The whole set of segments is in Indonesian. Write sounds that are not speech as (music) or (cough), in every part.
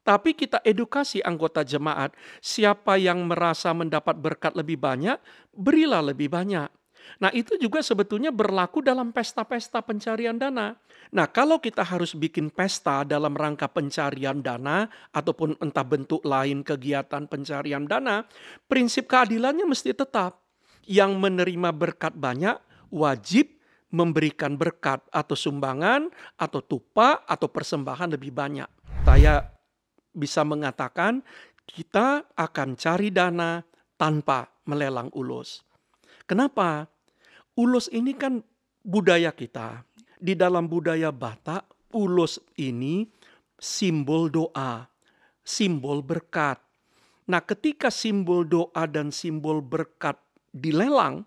Tapi kita edukasi anggota jemaat, siapa yang merasa mendapat berkat lebih banyak, berilah lebih banyak. Nah, itu juga sebetulnya berlaku dalam pesta-pesta pencarian dana. Nah, kalau kita harus bikin pesta dalam rangka pencarian dana ataupun entah bentuk lain kegiatan pencarian dana, prinsip keadilannya mesti tetap. Yang menerima berkat banyak wajib memberikan berkat atau sumbangan atau tupa atau persembahan lebih banyak. Saya bisa mengatakan kita akan cari dana tanpa melelang ulos. Kenapa? Ulos ini kan budaya kita. Di dalam budaya Batak, ulos ini simbol doa, simbol berkat. Nah, ketika simbol doa dan simbol berkat dilelang,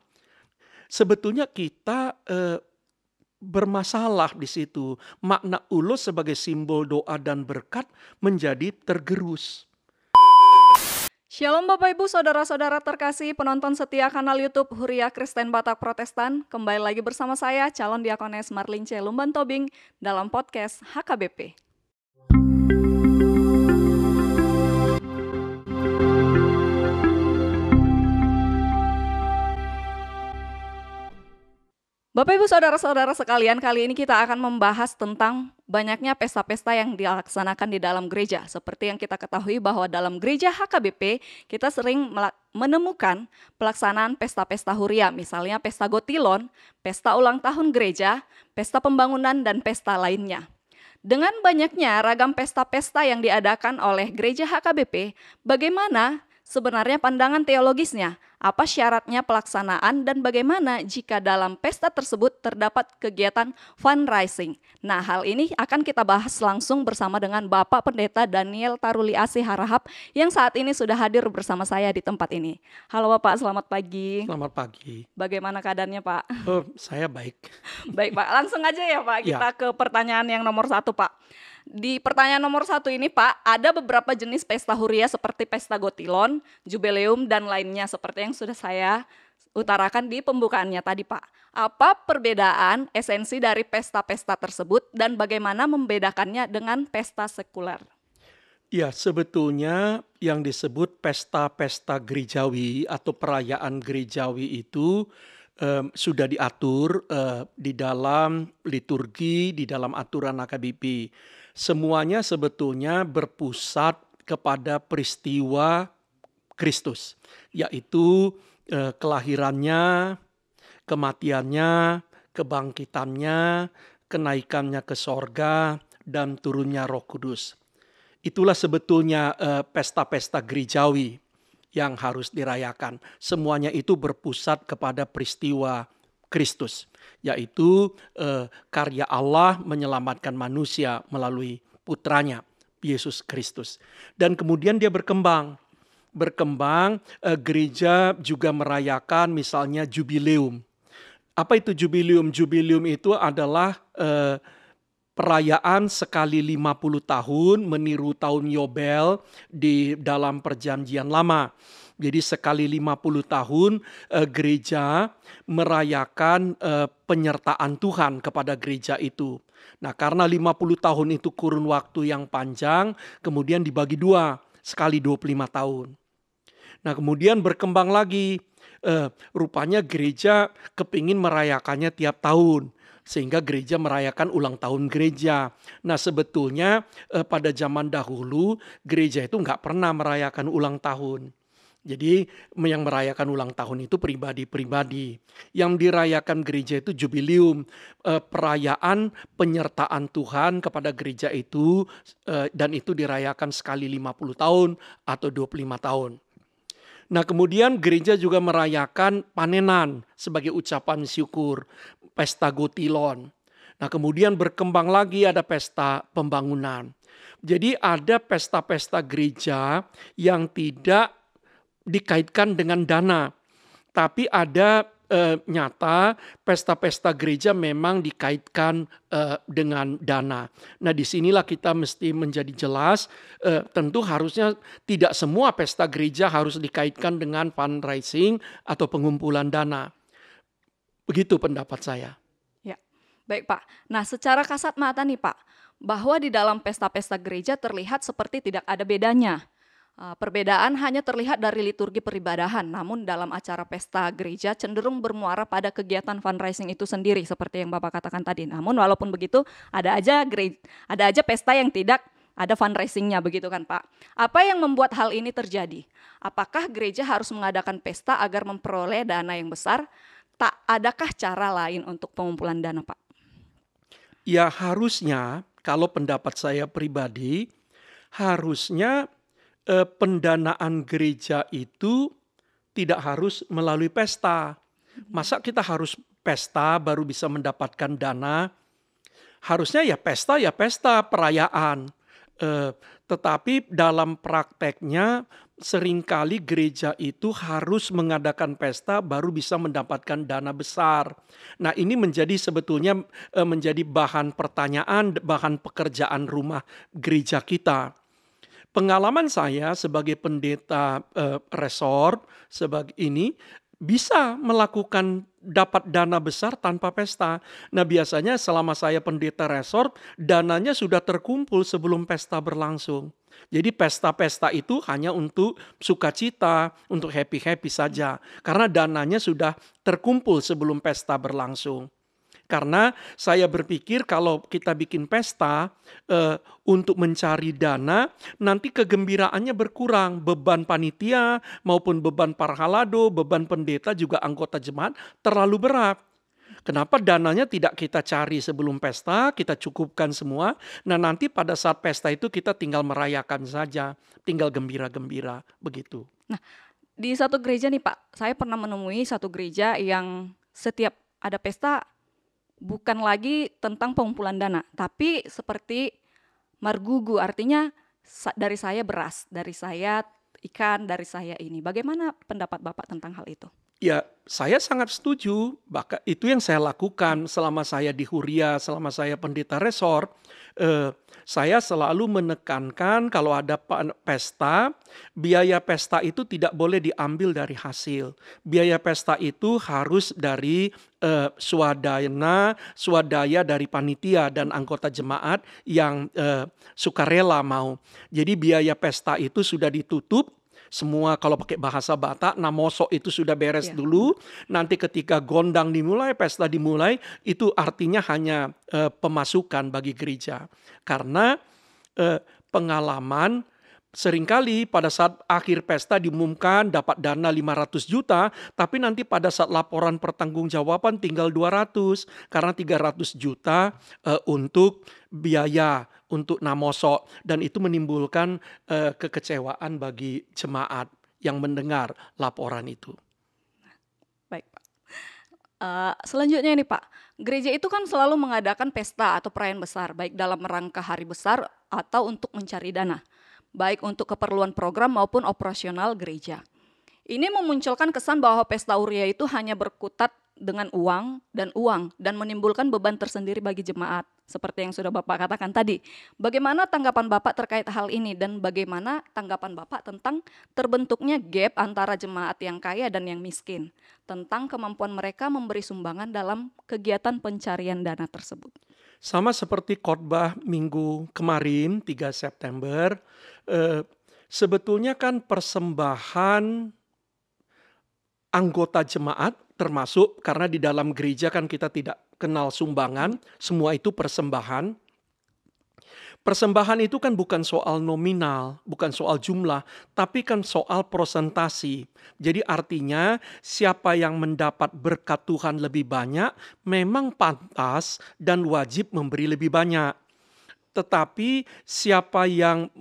sebetulnya kita eh, bermasalah di situ. Makna ulus sebagai simbol doa dan berkat menjadi tergerus. Shalom Bapak Ibu, Saudara-saudara terkasih penonton setia kanal Youtube Huria Kristen Batak Protestan. Kembali lagi bersama saya, calon diakones Marlin C. Lumban Tobing dalam podcast HKBP. Bapak Ibu saudara-saudara sekalian, kali ini kita akan membahas tentang banyaknya pesta-pesta yang dilaksanakan di dalam gereja. Seperti yang kita ketahui bahwa dalam gereja HKBP kita sering menemukan pelaksanaan pesta-pesta huria, misalnya pesta gotilon, pesta ulang tahun gereja, pesta pembangunan dan pesta lainnya. Dengan banyaknya ragam pesta-pesta yang diadakan oleh gereja HKBP, bagaimana sebenarnya pandangan teologisnya apa syaratnya pelaksanaan, dan bagaimana jika dalam pesta tersebut terdapat kegiatan fundraising. Nah, hal ini akan kita bahas langsung bersama dengan Bapak Pendeta Daniel Taruli Asih Harahap yang saat ini sudah hadir bersama saya di tempat ini. Halo Bapak, selamat pagi. Selamat pagi. Bagaimana keadaannya Pak? Oh, saya baik. (laughs) baik Pak, langsung aja ya Pak, ya. kita ya. ke pertanyaan yang nomor satu Pak. Di pertanyaan nomor satu ini Pak, ada beberapa jenis pesta huria seperti pesta gotilon, jubileum, dan lainnya seperti yang sudah saya utarakan di pembukaannya tadi Pak. Apa perbedaan esensi dari pesta-pesta tersebut dan bagaimana membedakannya dengan pesta sekuler? Ya, sebetulnya yang disebut pesta-pesta gerejawi atau perayaan gerejawi itu um, sudah diatur uh, di dalam liturgi, di dalam aturan AKBP semuanya sebetulnya berpusat kepada peristiwa Kristus, yaitu eh, kelahirannya, kematiannya, kebangkitannya, kenaikannya ke sorga, dan turunnya Roh Kudus. Itulah sebetulnya pesta eh, pesta-pesta gerejawi yang harus dirayakan. Semuanya itu berpusat kepada peristiwa Kristus, yaitu eh, karya Allah menyelamatkan manusia melalui putranya Yesus Kristus. Dan kemudian dia berkembang. Berkembang eh, gereja juga merayakan misalnya jubileum. Apa itu jubileum? Jubileum itu adalah eh, perayaan sekali 50 tahun meniru tahun Yobel di dalam perjanjian lama. Jadi sekali 50 tahun uh, gereja merayakan uh, penyertaan Tuhan kepada gereja itu. Nah, karena 50 tahun itu kurun waktu yang panjang, kemudian dibagi dua, sekali 25 tahun. Nah, kemudian berkembang lagi. uh, rupanya gereja kepingin merayakannya tiap tahun sehingga gereja merayakan ulang tahun gereja. Nah sebetulnya eh, pada zaman dahulu gereja itu nggak pernah merayakan ulang tahun. Jadi yang merayakan ulang tahun itu pribadi-pribadi. Yang dirayakan gereja itu jubilium, eh, perayaan penyertaan Tuhan kepada gereja itu eh, dan itu dirayakan sekali 50 tahun atau 25 tahun. Nah kemudian gereja juga merayakan panenan sebagai ucapan syukur, pesta gotilon. Nah kemudian berkembang lagi ada pesta pembangunan. Jadi ada pesta-pesta gereja yang tidak dikaitkan dengan dana. Tapi ada eh, nyata pesta-pesta gereja memang dikaitkan eh, dengan dana. Nah, disinilah kita mesti menjadi jelas. Eh, tentu harusnya tidak semua pesta gereja harus dikaitkan dengan fundraising atau pengumpulan dana. Begitu pendapat saya. Ya, baik Pak. Nah, secara kasat mata nih Pak, bahwa di dalam pesta-pesta gereja terlihat seperti tidak ada bedanya Eh, perbedaan hanya terlihat dari liturgi peribadahan, namun dalam acara pesta gereja cenderung bermuara pada kegiatan fundraising itu sendiri seperti yang Bapak katakan tadi. Namun walaupun begitu, ada aja gereja, ada aja pesta yang tidak ada fundraisingnya begitu kan Pak. Apa yang membuat hal ini terjadi? Apakah gereja harus mengadakan pesta agar memperoleh dana yang besar? Tak adakah cara lain untuk pengumpulan dana Pak? Ya harusnya kalau pendapat saya pribadi, harusnya eh, pendanaan gereja itu tidak harus melalui pesta. Masa kita harus pesta baru bisa mendapatkan dana? Harusnya ya pesta ya pesta perayaan. Eh, tetapi dalam prakteknya seringkali gereja itu harus mengadakan pesta baru bisa mendapatkan dana besar. Nah, ini menjadi sebetulnya eh, menjadi bahan pertanyaan, bahan pekerjaan rumah gereja kita pengalaman saya sebagai pendeta eh, resort sebagai ini bisa melakukan dapat dana besar tanpa pesta. Nah biasanya selama saya pendeta resort, dananya sudah terkumpul sebelum pesta berlangsung. Jadi pesta-pesta itu hanya untuk sukacita, untuk happy-happy saja. Karena dananya sudah terkumpul sebelum pesta berlangsung karena saya berpikir kalau kita bikin pesta uh, untuk mencari dana, nanti kegembiraannya berkurang. Beban panitia maupun beban parhalado beban pendeta juga anggota jemaat terlalu berat. Kenapa dananya tidak kita cari sebelum pesta, kita cukupkan semua. Nah nanti pada saat pesta itu kita tinggal merayakan saja, tinggal gembira-gembira begitu. Nah di satu gereja nih Pak, saya pernah menemui satu gereja yang setiap ada pesta bukan lagi tentang pengumpulan dana, tapi seperti margugu artinya dari saya beras, dari saya ikan, dari saya ini. Bagaimana pendapat Bapak tentang hal itu? ya saya sangat setuju, bahkan itu yang saya lakukan selama saya di Huria, selama saya pendeta resor, eh, saya selalu menekankan kalau ada pesta, biaya pesta itu tidak boleh diambil dari hasil. Biaya pesta itu harus dari eh, swadaya, swadaya dari panitia dan anggota jemaat yang eh, sukarela mau. Jadi biaya pesta itu sudah ditutup semua kalau pakai bahasa Batak namoso itu sudah beres yeah. dulu. Nanti ketika gondang dimulai, pesta dimulai, itu artinya hanya uh, pemasukan bagi gereja. Karena uh, pengalaman Seringkali pada saat akhir pesta diumumkan dapat dana 500 juta, tapi nanti pada saat laporan pertanggungjawaban tinggal 200 karena 300 juta e, untuk biaya untuk namosok dan itu menimbulkan e, kekecewaan bagi jemaat yang mendengar laporan itu. Baik, Pak. Uh, selanjutnya ini Pak, gereja itu kan selalu mengadakan pesta atau perayaan besar, baik dalam rangka hari besar atau untuk mencari dana baik untuk keperluan program maupun operasional gereja. Ini memunculkan kesan bahwa pesta Uria itu hanya berkutat dengan uang dan uang dan menimbulkan beban tersendiri bagi jemaat seperti yang sudah Bapak katakan tadi. Bagaimana tanggapan Bapak terkait hal ini dan bagaimana tanggapan Bapak tentang terbentuknya gap antara jemaat yang kaya dan yang miskin tentang kemampuan mereka memberi sumbangan dalam kegiatan pencarian dana tersebut. Sama seperti khotbah minggu kemarin 3 September, eh, sebetulnya kan persembahan anggota jemaat termasuk karena di dalam gereja kan kita tidak kenal sumbangan, semua itu persembahan. Persembahan itu kan bukan soal nominal, bukan soal jumlah, tapi kan soal prosentasi. Jadi artinya siapa yang mendapat berkat Tuhan lebih banyak memang pantas dan wajib memberi lebih banyak. Tetapi siapa yang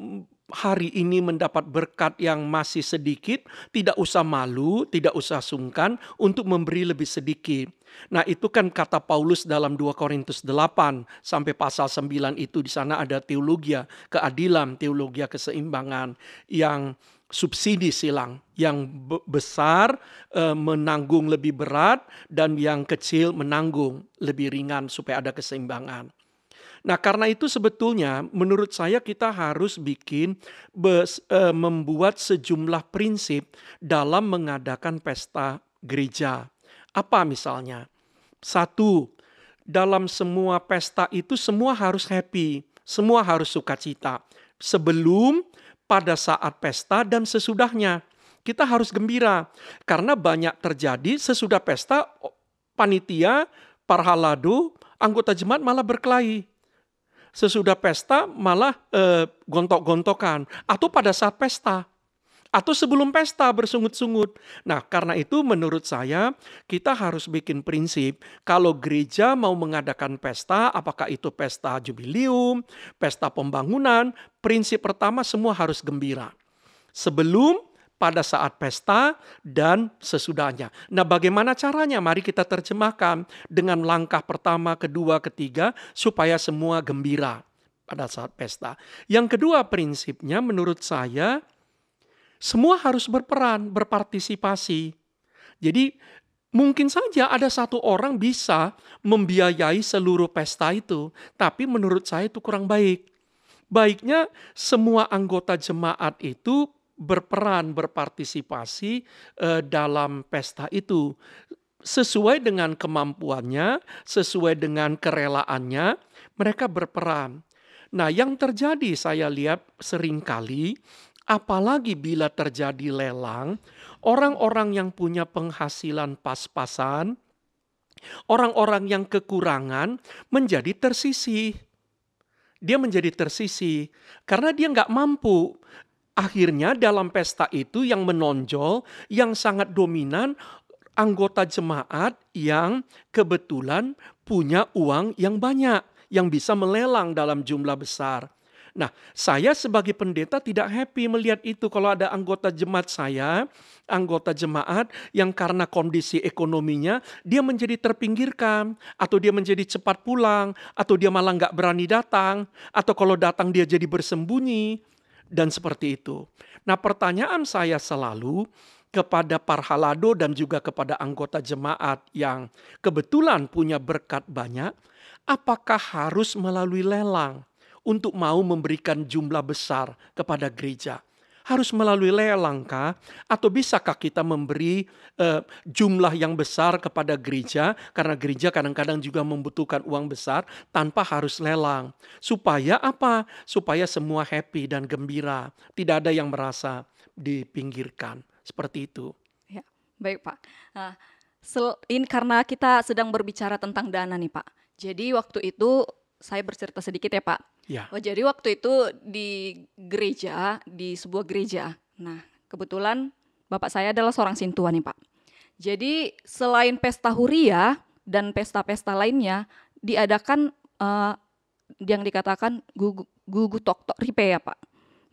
hari ini mendapat berkat yang masih sedikit, tidak usah malu, tidak usah sungkan untuk memberi lebih sedikit. Nah, itu kan kata Paulus dalam 2 Korintus 8 sampai pasal 9 itu di sana ada teologia keadilan, teologia keseimbangan yang subsidi silang yang besar eh, menanggung lebih berat dan yang kecil menanggung lebih ringan supaya ada keseimbangan. Nah, karena itu sebetulnya menurut saya kita harus bikin bes, e, membuat sejumlah prinsip dalam mengadakan pesta gereja. Apa misalnya? Satu, dalam semua pesta itu semua harus happy, semua harus sukacita. Sebelum, pada saat pesta dan sesudahnya. Kita harus gembira karena banyak terjadi sesudah pesta panitia, parhalado anggota jemaat malah berkelahi sesudah pesta malah eh, gontok-gontokan atau pada saat pesta atau sebelum pesta bersungut-sungut. Nah, karena itu menurut saya kita harus bikin prinsip kalau gereja mau mengadakan pesta, apakah itu pesta jubilium, pesta pembangunan, prinsip pertama semua harus gembira. Sebelum pada saat pesta dan sesudahnya. Nah, bagaimana caranya? Mari kita terjemahkan dengan langkah pertama, kedua, ketiga supaya semua gembira pada saat pesta. Yang kedua prinsipnya menurut saya semua harus berperan, berpartisipasi. Jadi Mungkin saja ada satu orang bisa membiayai seluruh pesta itu, tapi menurut saya itu kurang baik. Baiknya semua anggota jemaat itu berperan berpartisipasi eh, dalam pesta itu sesuai dengan kemampuannya, sesuai dengan kerelaannya, mereka berperan. Nah, yang terjadi saya lihat seringkali apalagi bila terjadi lelang, orang-orang yang punya penghasilan pas-pasan, orang-orang yang kekurangan menjadi tersisih. Dia menjadi tersisih karena dia nggak mampu Akhirnya dalam pesta itu yang menonjol, yang sangat dominan anggota jemaat yang kebetulan punya uang yang banyak yang bisa melelang dalam jumlah besar. Nah, saya sebagai pendeta tidak happy melihat itu kalau ada anggota jemaat saya, anggota jemaat yang karena kondisi ekonominya dia menjadi terpinggirkan atau dia menjadi cepat pulang atau dia malah nggak berani datang atau kalau datang dia jadi bersembunyi dan seperti itu. Nah, pertanyaan saya selalu kepada Parhalado dan juga kepada anggota jemaat yang kebetulan punya berkat banyak, apakah harus melalui lelang untuk mau memberikan jumlah besar kepada gereja? harus melalui lelang kah? Atau bisakah kita memberi uh, jumlah yang besar kepada gereja karena gereja kadang-kadang juga membutuhkan uang besar tanpa harus lelang. Supaya apa? Supaya semua happy dan gembira, tidak ada yang merasa dipinggirkan. Seperti itu. Ya, baik Pak. Nah, sel ini karena kita sedang berbicara tentang dana nih Pak. Jadi waktu itu saya bercerita sedikit ya Pak. Ya. Oh, jadi waktu itu di gereja, di sebuah gereja. Nah, kebetulan bapak saya adalah seorang Sintua nih, Pak. Jadi selain pesta huria dan pesta-pesta lainnya diadakan uh, yang dikatakan gugu, gugu tok tok ripe ya, Pak.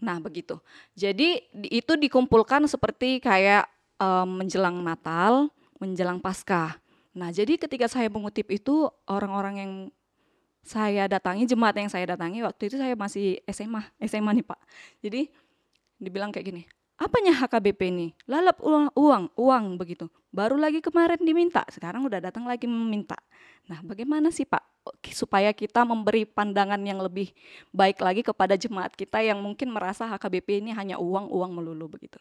Nah, begitu. Jadi itu dikumpulkan seperti kayak uh, menjelang Natal, menjelang Paskah. Nah, jadi ketika saya mengutip itu orang-orang yang saya datangi jemaat yang saya datangi waktu itu saya masih SMA SMA nih pak jadi dibilang kayak gini apanya HKBP ini lalap uang uang uang begitu baru lagi kemarin diminta sekarang udah datang lagi meminta nah bagaimana sih pak supaya kita memberi pandangan yang lebih baik lagi kepada jemaat kita yang mungkin merasa HKBP ini hanya uang uang melulu begitu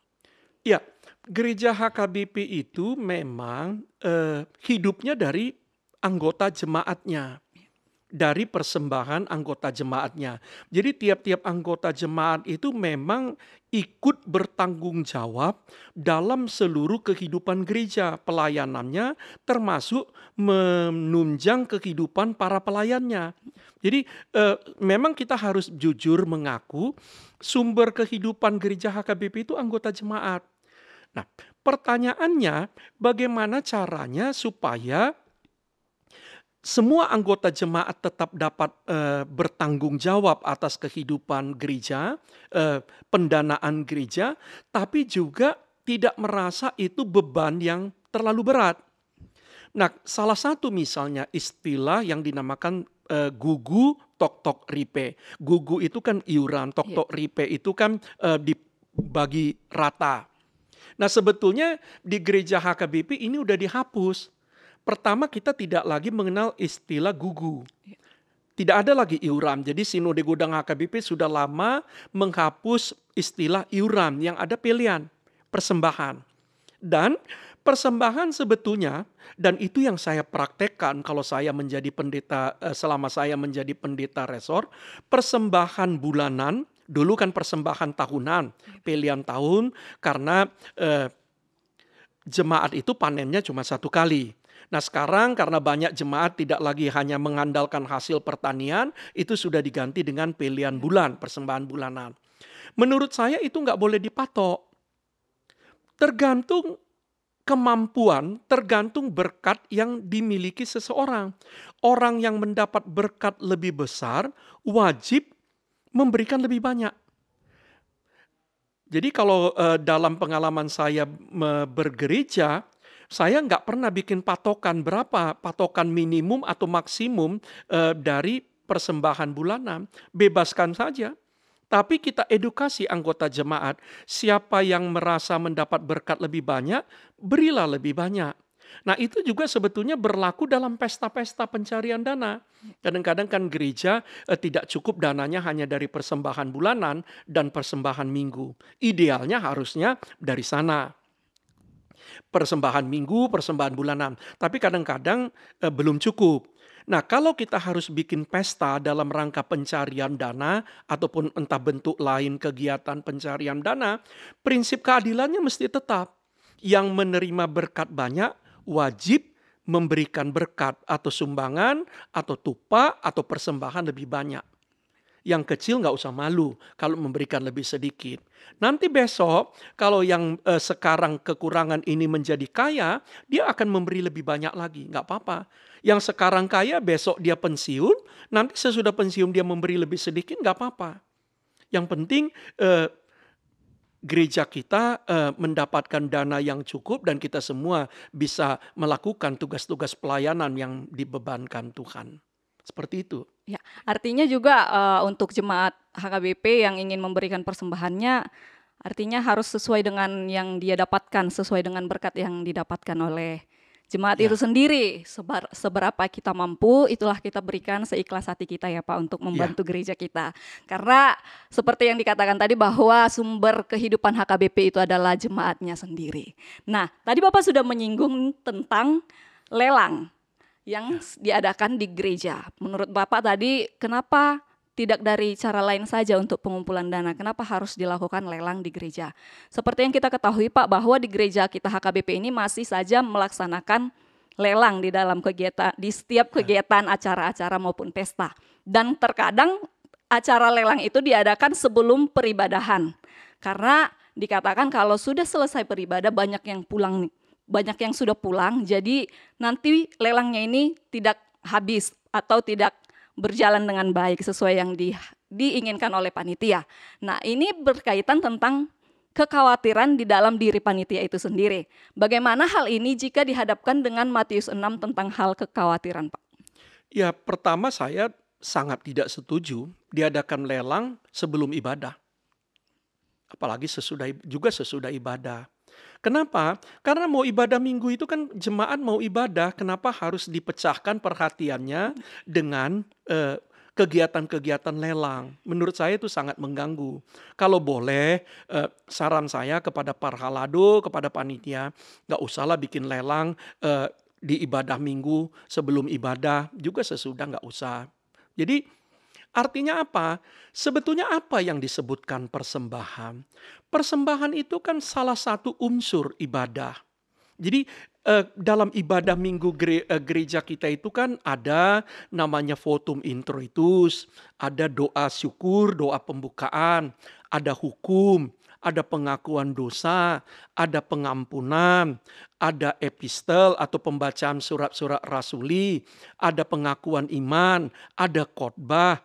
Ya, gereja HKBP itu memang eh, hidupnya dari anggota jemaatnya dari persembahan anggota jemaatnya. Jadi tiap-tiap anggota jemaat itu memang ikut bertanggung jawab dalam seluruh kehidupan gereja pelayanannya termasuk menunjang kehidupan para pelayannya. Jadi eh, memang kita harus jujur mengaku sumber kehidupan gereja HKBP itu anggota jemaat. Nah, pertanyaannya bagaimana caranya supaya semua anggota jemaat tetap dapat e, bertanggung jawab atas kehidupan gereja, e, pendanaan gereja, tapi juga tidak merasa itu beban yang terlalu berat. Nah, salah satu misalnya istilah yang dinamakan e, gugu tok-tok ripe. Gugu itu kan iuran, tok-tok iya. ripe itu kan e, dibagi rata. Nah, sebetulnya di gereja HKBP ini udah dihapus Pertama kita tidak lagi mengenal istilah gugu. Iya. Tidak ada lagi iuran. Jadi Sinode Gudang HKBP sudah lama menghapus istilah iuran yang ada pilihan persembahan. Dan persembahan sebetulnya dan itu yang saya praktekkan kalau saya menjadi pendeta eh, selama saya menjadi pendeta resor persembahan bulanan dulu kan persembahan tahunan iya. pilihan tahun karena eh, jemaat itu panennya cuma satu kali Nah sekarang karena banyak jemaat tidak lagi hanya mengandalkan hasil pertanian, itu sudah diganti dengan pilihan bulan, persembahan bulanan. Menurut saya itu nggak boleh dipatok. Tergantung kemampuan tergantung berkat yang dimiliki seseorang. Orang yang mendapat berkat lebih besar wajib memberikan lebih banyak. Jadi kalau eh, dalam pengalaman saya bergereja, saya nggak pernah bikin patokan berapa patokan minimum atau maksimum uh, dari persembahan bulanan. Bebaskan saja. Tapi kita edukasi anggota jemaat, siapa yang merasa mendapat berkat lebih banyak, berilah lebih banyak. Nah, itu juga sebetulnya berlaku dalam pesta-pesta pencarian dana. Kadang-kadang kan gereja eh, tidak cukup dananya hanya dari persembahan bulanan dan persembahan minggu. Idealnya harusnya dari sana. Persembahan minggu, persembahan bulanan. Tapi kadang-kadang eh, belum cukup. Nah, kalau kita harus bikin pesta dalam rangka pencarian dana ataupun entah bentuk lain kegiatan pencarian dana, prinsip keadilannya mesti tetap. Yang menerima berkat banyak wajib memberikan berkat atau sumbangan atau tupa atau persembahan lebih banyak yang kecil nggak usah malu kalau memberikan lebih sedikit. Nanti besok kalau yang eh, sekarang kekurangan ini menjadi kaya, dia akan memberi lebih banyak lagi, nggak apa-apa. Yang sekarang kaya besok dia pensiun, nanti sesudah pensiun dia memberi lebih sedikit, nggak apa-apa. Yang penting eh, gereja kita eh, mendapatkan dana yang cukup dan kita semua bisa melakukan tugas-tugas pelayanan yang dibebankan Tuhan. Seperti itu. Ya, artinya juga uh, untuk jemaat HKBP yang ingin memberikan persembahannya artinya harus sesuai dengan yang dia dapatkan, sesuai dengan berkat yang didapatkan oleh jemaat ya. itu sendiri. Sebar, seberapa kita mampu, itulah kita berikan seikhlas hati kita ya Pak untuk membantu ya. gereja kita. Karena seperti yang dikatakan tadi bahwa sumber kehidupan HKBP itu adalah jemaatnya sendiri. Nah, tadi Bapak sudah menyinggung tentang lelang yang diadakan di gereja. Menurut Bapak tadi, kenapa tidak dari cara lain saja untuk pengumpulan dana? Kenapa harus dilakukan lelang di gereja? Seperti yang kita ketahui Pak, bahwa di gereja kita HKBP ini masih saja melaksanakan lelang di dalam kegiatan, di setiap ya. kegiatan acara-acara maupun pesta. Dan terkadang acara lelang itu diadakan sebelum peribadahan. Karena dikatakan kalau sudah selesai peribadah banyak yang pulang nih banyak yang sudah pulang. Jadi nanti lelangnya ini tidak habis atau tidak berjalan dengan baik sesuai yang di, diinginkan oleh panitia. Nah, ini berkaitan tentang kekhawatiran di dalam diri panitia itu sendiri. Bagaimana hal ini jika dihadapkan dengan Matius 6 tentang hal kekhawatiran, Pak? Ya, pertama saya sangat tidak setuju diadakan lelang sebelum ibadah. Apalagi sesudah juga sesudah ibadah. Kenapa? Karena mau ibadah minggu itu kan jemaat mau ibadah, kenapa harus dipecahkan perhatiannya dengan eh, kegiatan-kegiatan lelang. Menurut saya itu sangat mengganggu. Kalau boleh, eh, saran saya kepada parhalado, kepada panitia, nggak usahlah bikin lelang eh, di ibadah minggu, sebelum ibadah, juga sesudah nggak usah. Jadi Artinya apa? Sebetulnya apa yang disebutkan persembahan? Persembahan itu kan salah satu unsur ibadah. Jadi eh, dalam ibadah minggu eh, gereja kita itu kan ada namanya votum introitus, ada doa syukur, doa pembukaan, ada hukum, ada pengakuan dosa, ada pengampunan, ada epistel atau pembacaan surat-surat rasuli, ada pengakuan iman, ada khotbah,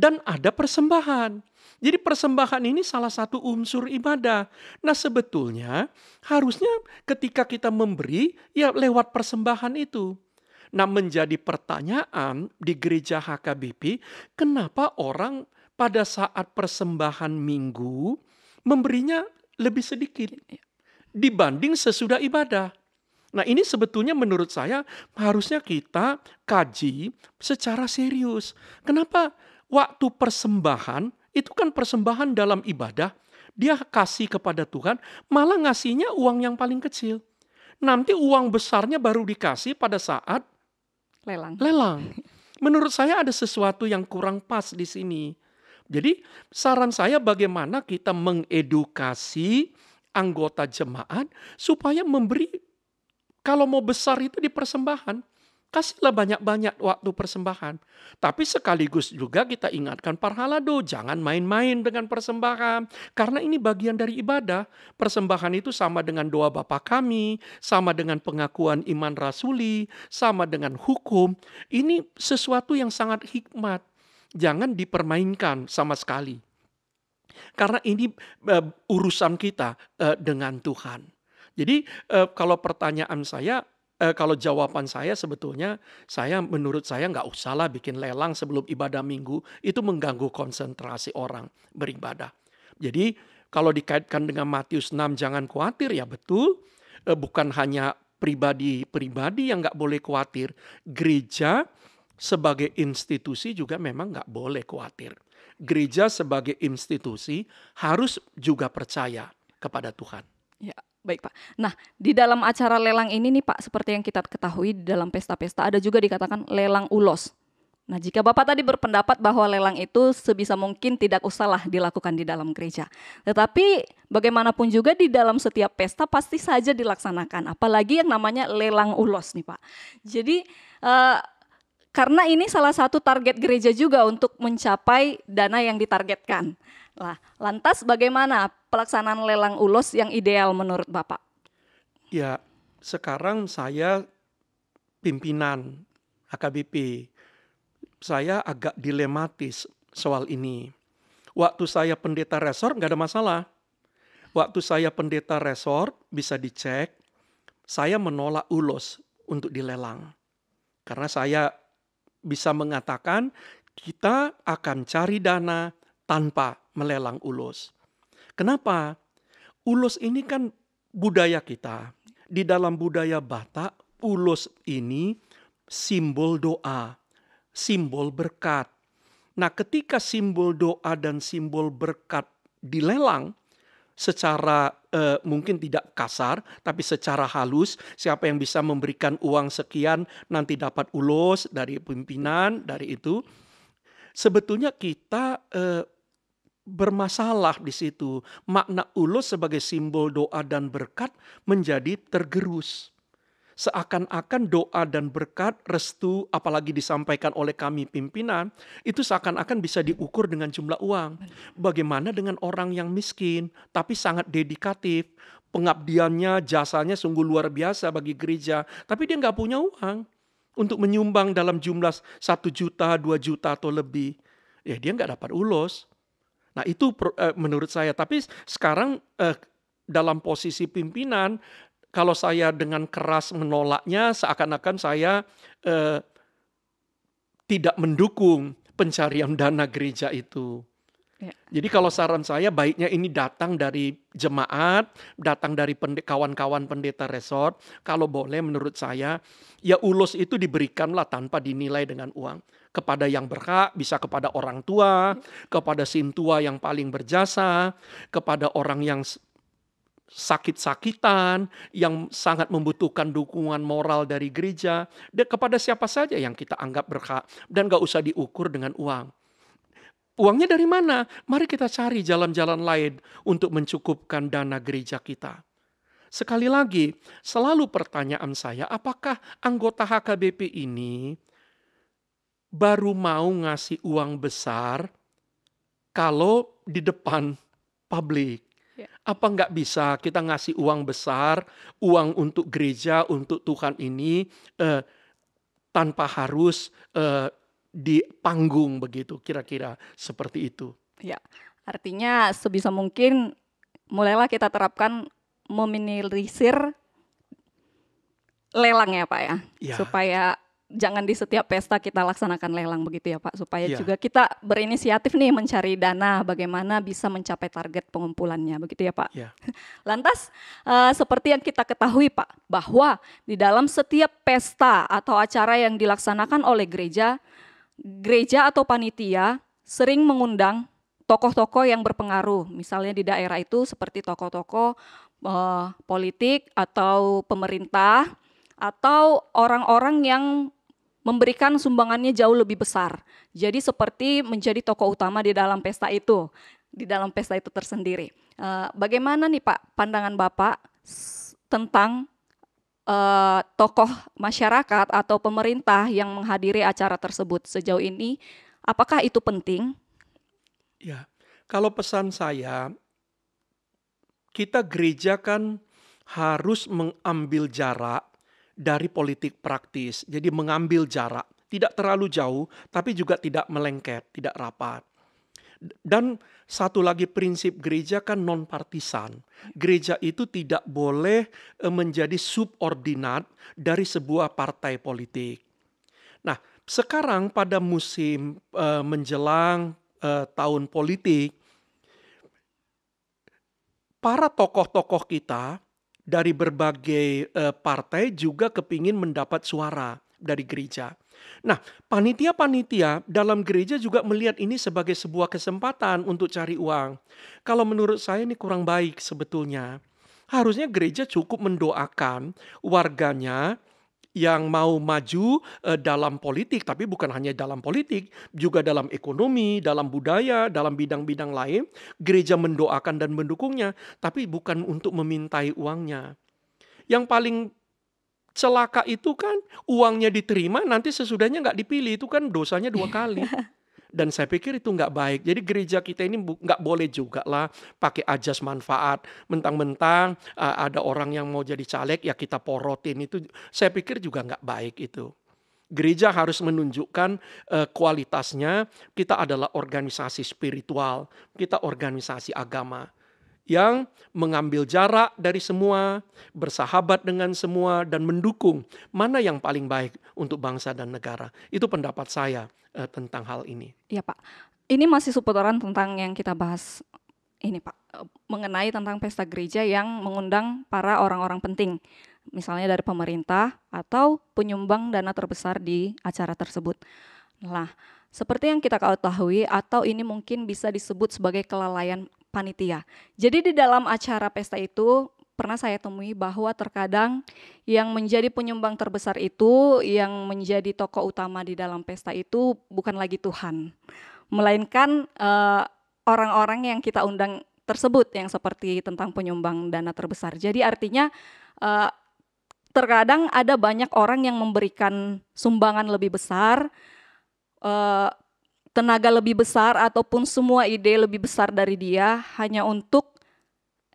dan ada persembahan. Jadi persembahan ini salah satu unsur ibadah. Nah sebetulnya harusnya ketika kita memberi ya lewat persembahan itu. Nah menjadi pertanyaan di gereja HKBP kenapa orang pada saat persembahan minggu memberinya lebih sedikit dibanding sesudah ibadah. Nah, ini sebetulnya menurut saya harusnya kita kaji secara serius. Kenapa waktu persembahan itu kan persembahan dalam ibadah dia kasih kepada Tuhan malah ngasihnya uang yang paling kecil nanti uang besarnya baru dikasih pada saat lelang lelang menurut saya ada sesuatu yang kurang pas di sini jadi saran saya bagaimana kita mengedukasi anggota jemaat supaya memberi kalau mau besar itu di persembahan Kasihlah banyak-banyak waktu persembahan. Tapi sekaligus juga kita ingatkan parhalado jangan main-main dengan persembahan. Karena ini bagian dari ibadah. Persembahan itu sama dengan doa Bapa kami, sama dengan pengakuan iman rasuli, sama dengan hukum. Ini sesuatu yang sangat hikmat. Jangan dipermainkan sama sekali. Karena ini uh, urusan kita uh, dengan Tuhan. Jadi uh, kalau pertanyaan saya eh, kalau jawaban saya sebetulnya saya menurut saya nggak usahlah bikin lelang sebelum ibadah minggu itu mengganggu konsentrasi orang beribadah. Jadi kalau dikaitkan dengan Matius 6 jangan khawatir ya betul eh, bukan hanya pribadi-pribadi yang nggak boleh khawatir gereja sebagai institusi juga memang nggak boleh khawatir. Gereja sebagai institusi harus juga percaya kepada Tuhan. Ya, Baik Pak. Nah, di dalam acara lelang ini nih Pak, seperti yang kita ketahui di dalam pesta-pesta ada juga dikatakan lelang ulos. Nah, jika Bapak tadi berpendapat bahwa lelang itu sebisa mungkin tidak usahlah dilakukan di dalam gereja. Tetapi bagaimanapun juga di dalam setiap pesta pasti saja dilaksanakan, apalagi yang namanya lelang ulos nih Pak. Jadi eh, karena ini salah satu target gereja juga untuk mencapai dana yang ditargetkan. Lah, lantas bagaimana pelaksanaan lelang ulos yang ideal menurut Bapak? Ya, sekarang saya pimpinan AKBP. Saya agak dilematis soal ini. Waktu saya pendeta resort nggak ada masalah. Waktu saya pendeta resort bisa dicek, saya menolak ulos untuk dilelang. Karena saya bisa mengatakan kita akan cari dana tanpa melelang ulos. Kenapa? Ulos ini kan budaya kita. Di dalam budaya Batak, ulos ini simbol doa, simbol berkat. Nah, ketika simbol doa dan simbol berkat dilelang secara eh, mungkin tidak kasar, tapi secara halus, siapa yang bisa memberikan uang sekian nanti dapat ulos dari pimpinan dari itu. Sebetulnya kita eh, bermasalah di situ. Makna ulus sebagai simbol doa dan berkat menjadi tergerus. Seakan-akan doa dan berkat, restu, apalagi disampaikan oleh kami pimpinan, itu seakan-akan bisa diukur dengan jumlah uang. Bagaimana dengan orang yang miskin, tapi sangat dedikatif, pengabdiannya, jasanya sungguh luar biasa bagi gereja, tapi dia nggak punya uang untuk menyumbang dalam jumlah satu juta, dua juta atau lebih. Ya dia nggak dapat ulos, Nah, itu eh, menurut saya. Tapi sekarang eh, dalam posisi pimpinan, kalau saya dengan keras menolaknya, seakan-akan saya uh, tidak mendukung pencarian dana gereja itu. Ya. Jadi kalau saran saya baiknya ini datang dari jemaat, datang dari kawan-kawan pendeta resort. Kalau boleh menurut saya, ya ulos itu diberikanlah tanpa dinilai dengan uang kepada yang berhak, bisa kepada orang tua, kepada sim tua yang paling berjasa, kepada orang yang sakit-sakitan, yang sangat membutuhkan dukungan moral dari gereja, dan kepada siapa saja yang kita anggap berhak, dan gak usah diukur dengan uang. Uangnya dari mana? Mari kita cari jalan-jalan lain untuk mencukupkan dana gereja kita. Sekali lagi, selalu pertanyaan saya, apakah anggota HKBP ini baru mau ngasih uang besar kalau di depan publik. Ya. Apa nggak bisa kita ngasih uang besar, uang untuk gereja, untuk Tuhan ini eh, tanpa harus eh, di panggung begitu, kira-kira seperti itu. Ya, artinya sebisa mungkin mulailah kita terapkan meminimalisir lelang ya Pak ya, ya. supaya jangan di setiap pesta kita laksanakan lelang begitu ya Pak supaya ya. juga kita berinisiatif nih mencari dana bagaimana bisa mencapai target pengumpulannya begitu ya Pak. Ya. (laughs) Lantas uh, seperti yang kita ketahui Pak bahwa di dalam setiap pesta atau acara yang dilaksanakan oleh gereja gereja atau panitia sering mengundang tokoh-tokoh yang berpengaruh misalnya di daerah itu seperti tokoh-tokoh uh, politik atau pemerintah atau orang-orang yang memberikan sumbangannya jauh lebih besar. Jadi seperti menjadi tokoh utama di dalam pesta itu, di dalam pesta itu tersendiri. Eh, bagaimana nih Pak pandangan Bapak tentang eh, tokoh masyarakat atau pemerintah yang menghadiri acara tersebut sejauh ini? Apakah itu penting? Ya, kalau pesan saya, kita gereja kan harus mengambil jarak dari politik praktis. Jadi mengambil jarak, tidak terlalu jauh tapi juga tidak melengket, tidak rapat. Dan satu lagi prinsip gereja kan non partisan. Gereja itu tidak boleh e, menjadi subordinat dari sebuah partai politik. Nah, sekarang pada musim e, menjelang e, tahun politik para tokoh-tokoh kita dari berbagai uh, partai juga kepingin mendapat suara dari gereja. Nah, panitia-panitia dalam gereja juga melihat ini sebagai sebuah kesempatan untuk cari uang. Kalau menurut saya ini kurang baik sebetulnya. Harusnya gereja cukup mendoakan warganya yang mau maju uh, dalam politik, tapi bukan hanya dalam politik, juga dalam ekonomi, dalam budaya, dalam bidang-bidang lain. Gereja mendoakan dan mendukungnya, tapi bukan untuk memintai uangnya. Yang paling celaka itu kan uangnya diterima, nanti sesudahnya nggak dipilih, itu kan dosanya dua kali. (laughs) Dan saya pikir itu nggak baik. Jadi gereja kita ini nggak boleh juga lah pakai ajas manfaat. Mentang-mentang uh, ada orang yang mau jadi caleg ya kita porotin itu. Saya pikir juga nggak baik itu gereja harus menunjukkan uh, kualitasnya. Kita adalah organisasi spiritual, kita organisasi agama yang mengambil jarak dari semua, bersahabat dengan semua, dan mendukung mana yang paling baik untuk bangsa dan negara. Itu pendapat saya uh, tentang hal ini. Iya Pak, ini masih seputaran tentang yang kita bahas ini Pak, eh, mengenai tentang pesta gereja yang mengundang para orang-orang penting, misalnya dari pemerintah atau penyumbang dana terbesar di acara tersebut. Nah, seperti yang kita ketahui atau ini mungkin bisa disebut sebagai kelalaian panitia. Jadi di dalam acara pesta itu pernah saya temui bahwa terkadang yang menjadi penyumbang terbesar itu, yang menjadi tokoh utama di dalam pesta itu bukan lagi Tuhan, melainkan orang eh, orang-orang yang kita undang tersebut yang seperti tentang penyumbang dana terbesar. Jadi artinya uh, terkadang ada banyak orang yang memberikan sumbangan lebih besar. Uh, tenaga lebih besar ataupun semua ide lebih besar dari dia hanya untuk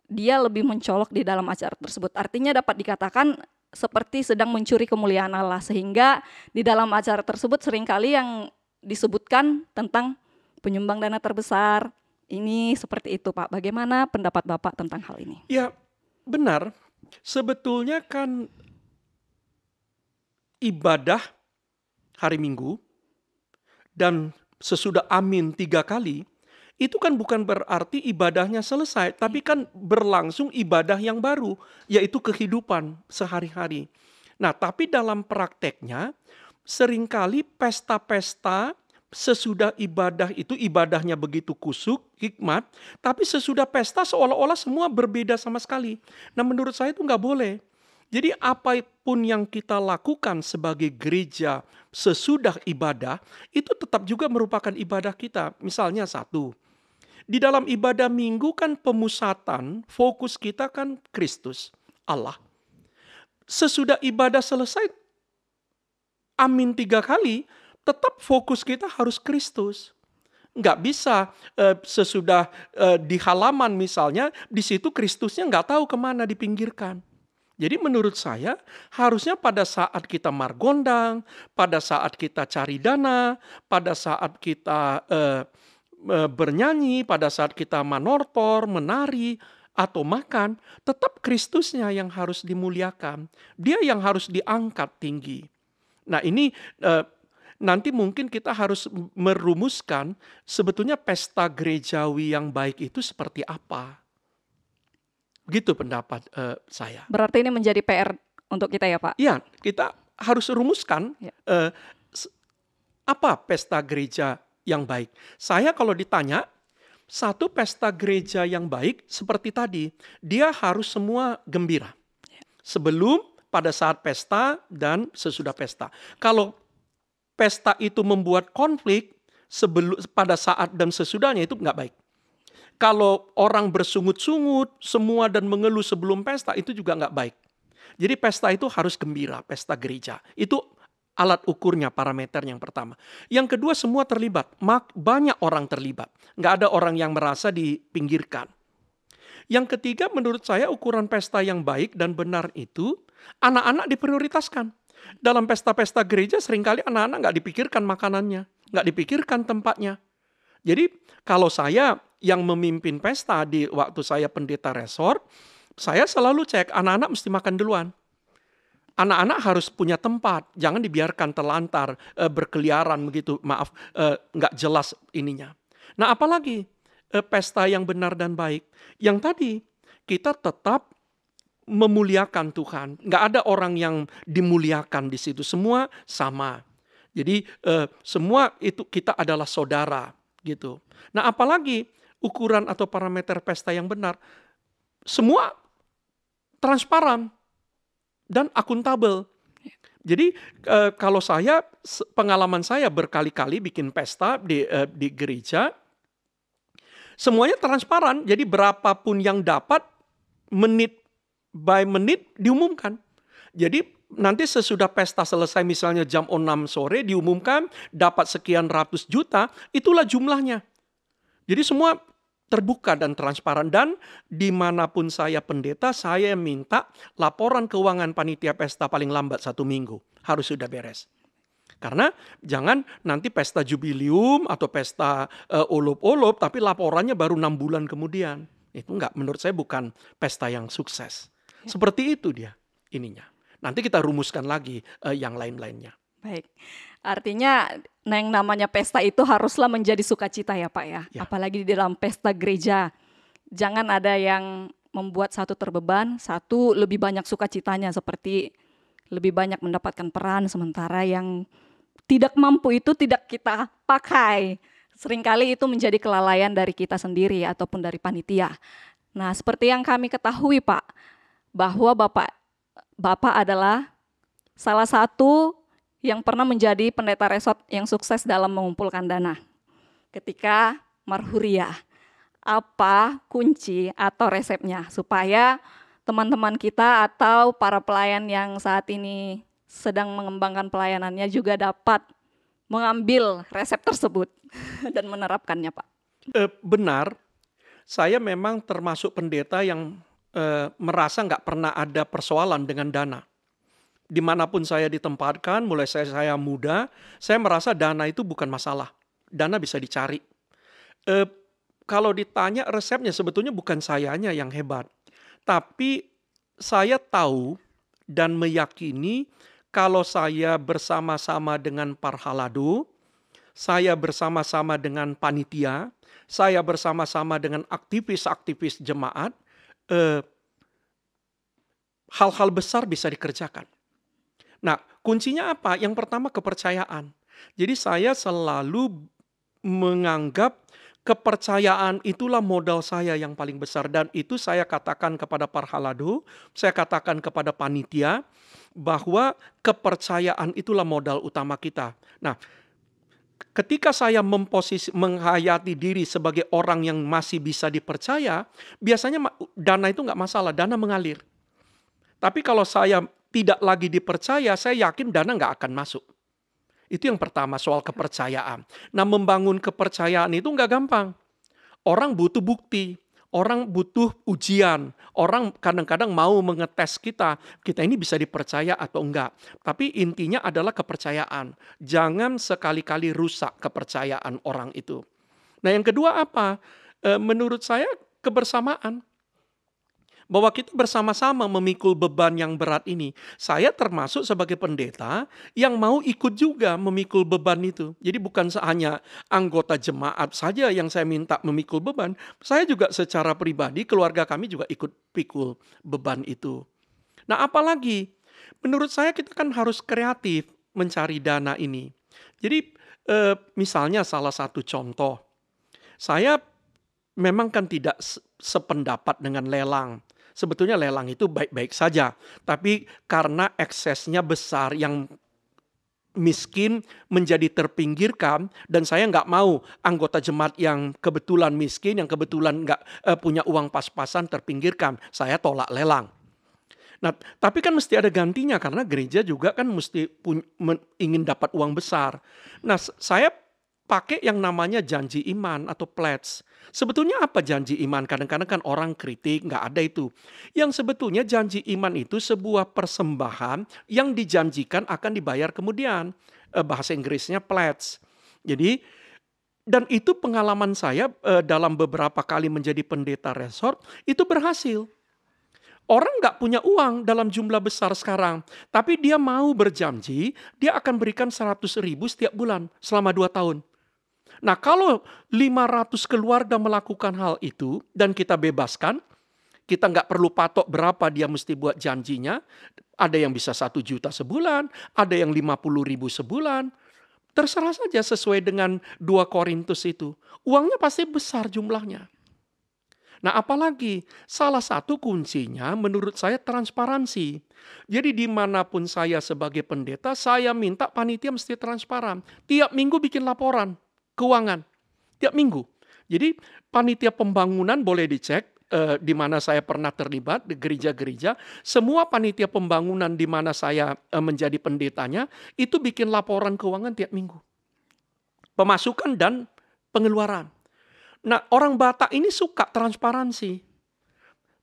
dia lebih mencolok di dalam acara tersebut. Artinya dapat dikatakan seperti sedang mencuri kemuliaan Allah sehingga di dalam acara tersebut seringkali yang disebutkan tentang penyumbang dana terbesar. Ini seperti itu, Pak. Bagaimana pendapat Bapak tentang hal ini? Ya, benar. Sebetulnya kan ibadah hari Minggu dan sesudah amin tiga kali itu kan bukan berarti ibadahnya selesai, tapi kan berlangsung ibadah yang baru, yaitu kehidupan sehari-hari. Nah, tapi dalam prakteknya, seringkali pesta-pesta sesudah ibadah itu ibadahnya begitu kusuk, hikmat, tapi sesudah pesta seolah-olah semua berbeda sama sekali. Nah, menurut saya itu nggak boleh. Jadi apapun yang kita lakukan sebagai gereja sesudah ibadah itu tetap juga merupakan ibadah kita. Misalnya satu, di dalam ibadah minggu kan pemusatan, fokus kita kan Kristus, Allah. Sesudah ibadah selesai, amin tiga kali, tetap fokus kita harus Kristus. Nggak bisa eh, sesudah eh, di halaman misalnya, di situ Kristusnya nggak tahu kemana dipinggirkan. Jadi menurut saya harusnya pada saat kita margondang, pada saat kita cari dana, pada saat kita eh, Eh, bernyanyi, pada saat kita manortor, menari, atau makan, tetap Kristusnya yang harus dimuliakan. Dia yang harus diangkat tinggi. Nah, ini eh, nanti mungkin kita harus merumuskan sebetulnya pesta gerejawi yang baik itu seperti apa. Begitu pendapat eh, saya. Berarti ini menjadi PR untuk kita ya, Pak? Iya, kita harus rumuskan ya. Eh, apa pesta gereja yang baik. Saya kalau ditanya, satu pesta gereja yang baik seperti tadi, dia harus semua gembira. Sebelum, pada saat pesta, dan sesudah pesta. Kalau pesta itu membuat konflik, sebelum pada saat dan sesudahnya itu nggak baik. Kalau orang bersungut-sungut, semua dan mengeluh sebelum pesta itu juga nggak baik. Jadi pesta itu harus gembira, pesta gereja. Itu alat ukurnya, parameter yang pertama. Yang kedua semua terlibat, Mak, banyak orang terlibat. Nggak ada orang yang merasa dipinggirkan. Yang ketiga menurut saya ukuran pesta yang baik dan benar itu anak-anak diprioritaskan. Dalam pesta-pesta gereja seringkali anak-anak nggak dipikirkan makanannya, nggak dipikirkan tempatnya. Jadi kalau saya yang memimpin pesta di waktu saya pendeta resort, saya selalu cek anak-anak mesti makan duluan anak-anak harus punya tempat, jangan dibiarkan terlantar e, berkeliaran begitu. Maaf, e, nggak jelas ininya. Nah, apalagi e, pesta yang benar dan baik. Yang tadi kita tetap memuliakan Tuhan. Nggak ada orang yang dimuliakan di situ. Semua sama. Jadi semua itu kita adalah saudara gitu. Nah apalagi ukuran atau parameter pesta yang benar, semua transparan dan akuntabel. Jadi uh, kalau saya pengalaman saya berkali-kali bikin pesta di uh, di gereja semuanya transparan. Jadi berapapun yang dapat menit by menit diumumkan. Jadi nanti sesudah pesta selesai misalnya jam 6 sore diumumkan dapat sekian ratus juta, itulah jumlahnya. Jadi semua terbuka dan transparan dan dimanapun saya pendeta saya minta laporan keuangan panitia pesta paling lambat satu minggu harus sudah beres karena jangan nanti pesta jubilium atau pesta olop-olop eh, uh, tapi laporannya baru enam bulan kemudian itu enggak menurut saya bukan pesta yang sukses ya. seperti itu dia ininya nanti kita rumuskan lagi uh, yang lain-lainnya Baik, artinya yang namanya pesta itu haruslah menjadi sukacita ya Pak ya? ya. Apalagi di dalam pesta gereja. Jangan ada yang membuat satu terbeban, satu lebih banyak sukacitanya seperti lebih banyak mendapatkan peran sementara yang tidak mampu itu tidak kita pakai. Seringkali itu menjadi kelalaian dari kita sendiri ataupun dari panitia. Nah, seperti yang kami ketahui Pak, bahwa Bapak Bapak adalah salah satu yang pernah menjadi pendeta resort yang sukses dalam mengumpulkan dana. Ketika marhuria, apa kunci atau resepnya supaya teman-teman kita atau para pelayan yang saat ini sedang mengembangkan pelayanannya juga dapat mengambil resep tersebut (laughs) dan menerapkannya, Pak. Eh, benar, saya memang termasuk pendeta yang eh, merasa nggak pernah ada persoalan dengan dana dimanapun saya ditempatkan, mulai saya, saya muda, saya merasa dana itu bukan masalah. Dana bisa dicari. E, kalau ditanya resepnya, sebetulnya bukan sayanya yang hebat. Tapi saya tahu dan meyakini kalau saya bersama-sama dengan Parhalado, saya bersama-sama dengan panitia, saya bersama-sama dengan aktivis-aktivis jemaat, eh, hal-hal besar bisa dikerjakan Nah, kuncinya apa? Yang pertama kepercayaan. Jadi saya selalu menganggap kepercayaan itulah modal saya yang paling besar dan itu saya katakan kepada Parhalado, saya katakan kepada panitia bahwa kepercayaan itulah modal utama kita. Nah, ketika saya memposisi menghayati diri sebagai orang yang masih bisa dipercaya, biasanya dana itu nggak masalah, dana mengalir. Tapi kalau saya tidak lagi dipercaya, saya yakin dana nggak akan masuk. Itu yang pertama soal kepercayaan. Nah membangun kepercayaan itu nggak gampang. Orang butuh bukti, orang butuh ujian, orang kadang-kadang mau mengetes kita, kita ini bisa dipercaya atau enggak. Tapi intinya adalah kepercayaan. Jangan sekali-kali rusak kepercayaan orang itu. Nah yang kedua apa? Eh, menurut saya kebersamaan bahwa kita bersama-sama memikul beban yang berat ini. Saya termasuk sebagai pendeta yang mau ikut juga memikul beban itu. Jadi bukan hanya anggota jemaat saja yang saya minta memikul beban, saya juga secara pribadi keluarga kami juga ikut pikul beban itu. Nah, apalagi menurut saya kita kan harus kreatif mencari dana ini. Jadi eh, misalnya salah satu contoh, saya memang kan tidak sependapat dengan lelang sebetulnya lelang itu baik-baik saja. Tapi karena eksesnya besar yang miskin menjadi terpinggirkan dan saya nggak mau anggota jemaat yang kebetulan miskin yang kebetulan nggak eh, punya uang pas-pasan terpinggirkan saya tolak lelang nah tapi kan mesti ada gantinya karena gereja juga kan mesti ingin dapat uang besar nah saya pakai yang namanya janji iman atau pledge. Sebetulnya apa janji iman? Kadang-kadang kan orang kritik, nggak ada itu. Yang sebetulnya janji iman itu sebuah persembahan yang dijanjikan akan dibayar kemudian. Eh, bahasa Inggrisnya pledge. Jadi dan itu pengalaman saya eh, dalam beberapa kali menjadi pendeta resort itu berhasil. Orang nggak punya uang dalam jumlah besar sekarang, tapi dia mau berjanji, dia akan berikan 100 ribu setiap bulan selama dua tahun. Nah, kalau 500 keluarga melakukan hal itu dan kita bebaskan, kita nggak perlu patok berapa dia mesti buat janjinya. Ada yang bisa satu juta sebulan, ada yang lima puluh ribu sebulan. Terserah saja sesuai dengan dua Korintus itu. Uangnya pasti besar jumlahnya. Nah apalagi salah satu kuncinya menurut saya transparansi. Jadi dimanapun saya sebagai pendeta, saya minta panitia mesti transparan. Tiap minggu bikin laporan keuangan tiap minggu. Jadi panitia pembangunan boleh dicek eh, di mana saya pernah terlibat di gereja-gereja, semua panitia pembangunan di mana saya eh, menjadi pendetanya itu bikin laporan keuangan tiap minggu. Pemasukan dan pengeluaran. Nah, orang Batak ini suka transparansi.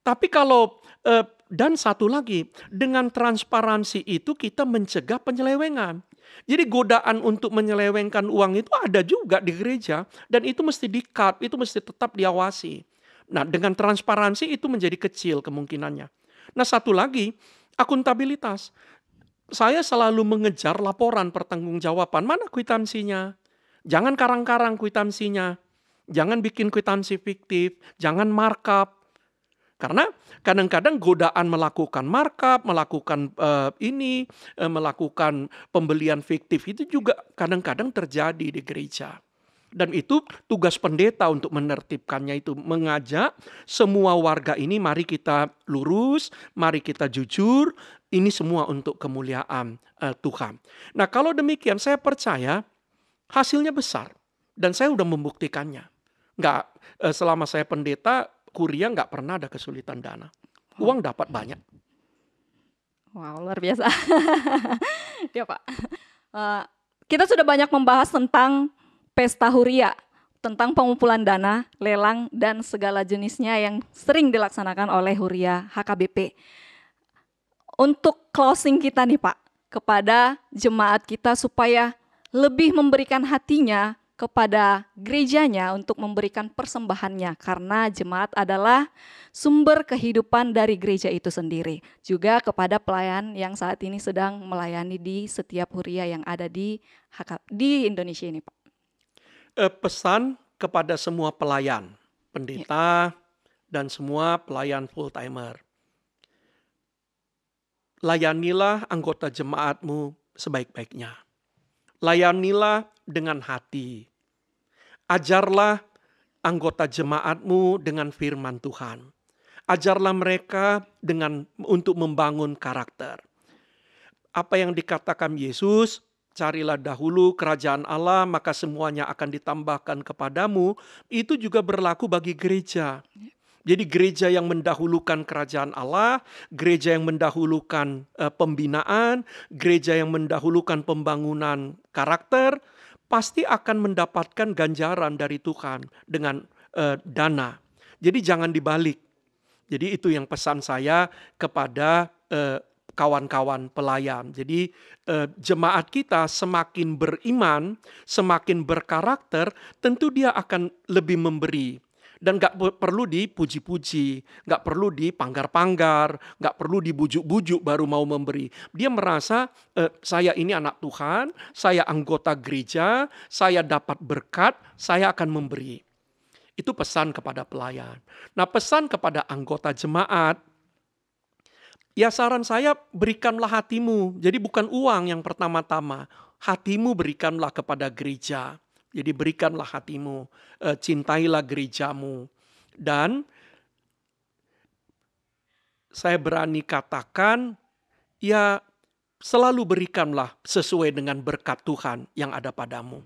Tapi kalau eh, dan satu lagi, dengan transparansi itu kita mencegah penyelewengan. Jadi godaan untuk menyelewengkan uang itu ada juga di gereja dan itu mesti di itu mesti tetap diawasi. Nah, dengan transparansi itu menjadi kecil kemungkinannya. Nah, satu lagi, akuntabilitas. Saya selalu mengejar laporan pertanggungjawaban. Mana kwitansinya? Jangan karang-karang kwitansinya. Jangan bikin kwitansi fiktif, jangan markup, karena kadang-kadang godaan melakukan markup, melakukan uh, ini, uh, melakukan pembelian fiktif itu juga kadang-kadang terjadi di gereja. Dan itu tugas pendeta untuk menertibkannya itu mengajak semua warga ini mari kita lurus, mari kita jujur, ini semua untuk kemuliaan uh, Tuhan. Nah, kalau demikian saya percaya hasilnya besar dan saya sudah membuktikannya. Enggak selama saya pendeta Kuria nggak pernah ada kesulitan dana. Uang dapat banyak. Wow, luar biasa. (laughs) ya Pak. Uh, kita sudah banyak membahas tentang pesta huria, tentang pengumpulan dana, lelang, dan segala jenisnya yang sering dilaksanakan oleh huria HKBP. Untuk closing kita nih Pak, kepada jemaat kita supaya lebih memberikan hatinya kepada gerejanya untuk memberikan persembahannya karena jemaat adalah sumber kehidupan dari gereja itu sendiri. Juga kepada pelayan yang saat ini sedang melayani di setiap huria yang ada di di Indonesia ini, Pak. Eh, pesan kepada semua pelayan, pendeta ya. dan semua pelayan full timer. Layanilah anggota jemaatmu sebaik-baiknya. Layanilah dengan hati. Ajarlah anggota jemaatmu dengan firman Tuhan. Ajarlah mereka dengan untuk membangun karakter. Apa yang dikatakan Yesus, carilah dahulu kerajaan Allah, maka semuanya akan ditambahkan kepadamu. Itu juga berlaku bagi gereja. Jadi gereja yang mendahulukan kerajaan Allah, gereja yang mendahulukan eh, pembinaan, gereja yang mendahulukan pembangunan karakter, pasti akan mendapatkan ganjaran dari Tuhan dengan uh, dana. Jadi jangan dibalik. Jadi itu yang pesan saya kepada uh, kawan-kawan pelayan. Jadi eh, jemaat kita semakin beriman, semakin berkarakter, tentu dia akan lebih memberi. Dan gak perlu dipuji-puji, gak perlu dipanggar-panggar, gak perlu dibujuk-bujuk baru mau memberi. Dia merasa e, saya ini anak Tuhan, saya anggota gereja, saya dapat berkat, saya akan memberi. Itu pesan kepada pelayan. Nah pesan kepada anggota jemaat, ya saran saya berikanlah hatimu. Jadi bukan uang yang pertama-tama, hatimu berikanlah kepada gereja. Jadi berikanlah hatimu, eh, cintailah gerejamu. Dan saya berani katakan, ya selalu berikanlah sesuai dengan berkat Tuhan yang ada padamu.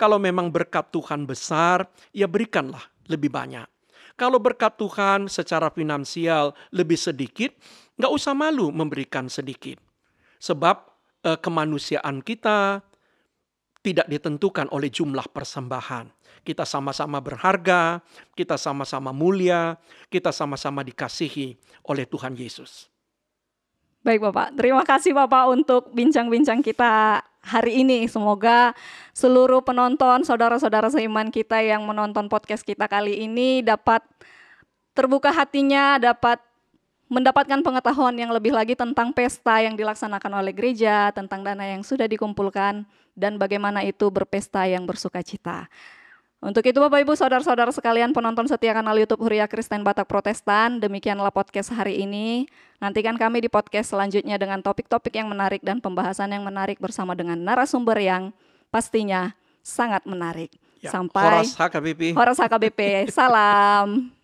Kalau memang berkat Tuhan besar, ya berikanlah lebih banyak. Kalau berkat Tuhan secara finansial lebih sedikit, nggak usah malu memberikan sedikit. Sebab eh, kemanusiaan kita, tidak ditentukan oleh jumlah persembahan. Kita sama-sama berharga, kita sama-sama mulia, kita sama-sama dikasihi oleh Tuhan Yesus. Baik Bapak, terima kasih Bapak untuk bincang-bincang kita hari ini. Semoga seluruh penonton, saudara-saudara seiman kita yang menonton podcast kita kali ini dapat terbuka hatinya, dapat mendapatkan pengetahuan yang lebih lagi tentang pesta yang dilaksanakan oleh gereja, tentang dana yang sudah dikumpulkan dan bagaimana itu berpesta yang bersuka cita. Untuk itu Bapak Ibu Saudara-saudara sekalian penonton setia kanal Youtube Huria Kristen Batak Protestan, demikianlah podcast hari ini. Nantikan kami di podcast selanjutnya dengan topik-topik yang menarik dan pembahasan yang menarik bersama dengan narasumber yang pastinya sangat menarik. Ya, Sampai Horas HKBP. Horas HKBP. Salam.